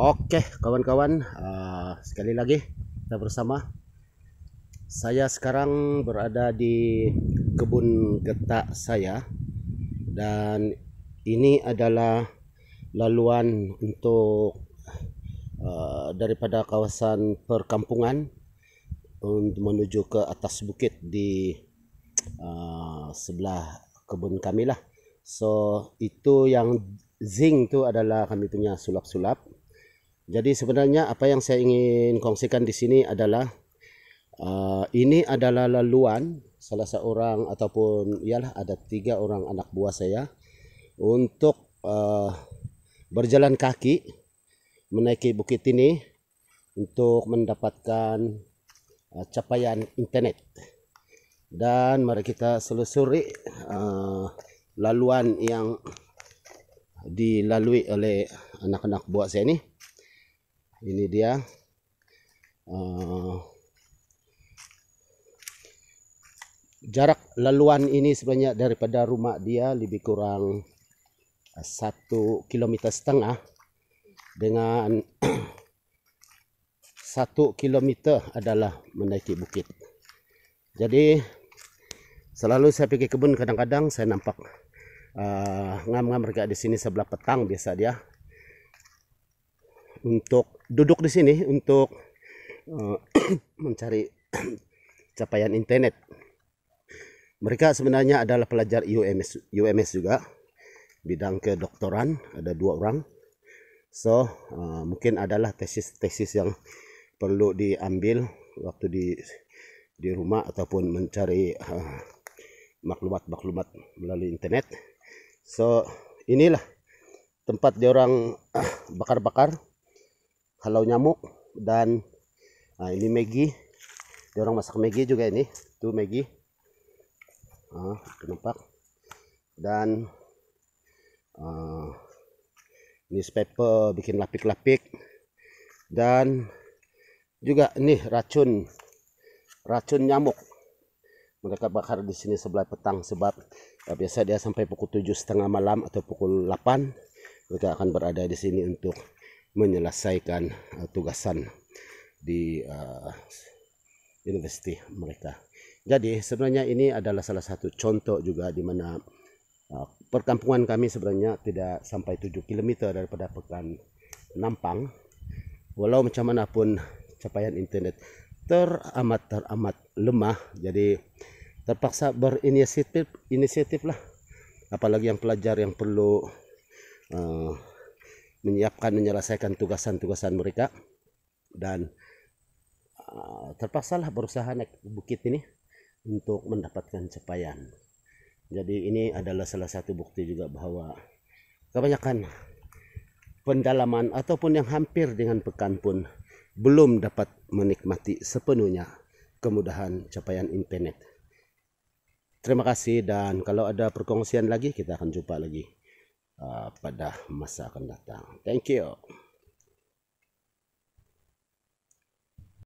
Oke kawan-kawan uh, sekali lagi kita bersama saya sekarang berada di kebun getak saya dan ini adalah laluan untuk uh, daripada kawasan perkampungan untuk menuju ke atas bukit di uh, sebelah kebun kami lah so itu yang zinc itu adalah kami punya sulap-sulap Jadi sebenarnya apa yang saya ingin kongsikan di sini adalah uh, ini adalah laluan salah seorang ataupun ialah ada tiga orang anak buah saya untuk uh, berjalan kaki menaiki bukit ini untuk mendapatkan uh, capaian internet dan mari kita selusuri uh, laluan yang dilalui oleh anak-anak buah saya ini. ini dia eh, jarak laluan ini sebenarnya daripada rumah dia lebih kurang eh, satu kilometer setengah dengan satu kilometer adalah menaiki bukit jadi selalu saya pergi kebun kadang-kadang saya nampak eh, ngam-ngam uh, mereka di sini sebelah petang biasa dia untuk duduk di sini untuk uh, mencari capaian internet. Mereka sebenarnya adalah pelajar UMS UMS juga bidang kedokteran ada dua orang. So uh, mungkin adalah tesis-tesis yang perlu diambil waktu di di rumah ataupun mencari eh, maklumat-maklumat uh, melalui internet. So inilah tempat diorang bakar Uh, bakar -bakar kalau nyamuk dan nah, ini Maggi dia orang masak Maggi juga ini itu Maggi nah, nampak dan uh, ah, newspaper bikin lapik-lapik dan juga ini racun racun nyamuk mereka bakar di sini sebelah petang sebab ya, biasa dia sampai pukul tujuh setengah malam atau pukul 8 mereka akan berada di sini untuk menyelesaikan uh, tugasan di uh, universiti mereka. Jadi sebenarnya ini adalah salah satu contoh juga di mana uh, perkampungan kami sebenarnya tidak sampai 7 km daripada Pekan Nampang. Walau macam mana pun capaian internet teramat teramat lemah, jadi terpaksa berinisiatif inisiatif lah. Apalagi yang pelajar yang perlu uh, menyiapkan menyelesaikan tugasan-tugasan mereka dan uh, ah, terpaksalah berusaha naik bukit ini untuk mendapatkan capaian. Jadi ini adalah salah satu bukti juga bahwa kebanyakan pendalaman ataupun yang hampir dengan pekan pun belum dapat menikmati sepenuhnya kemudahan capaian internet. Terima kasih dan kalau ada perkongsian lagi kita akan jumpa lagi. Uh, pada masa akan datang. Thank you.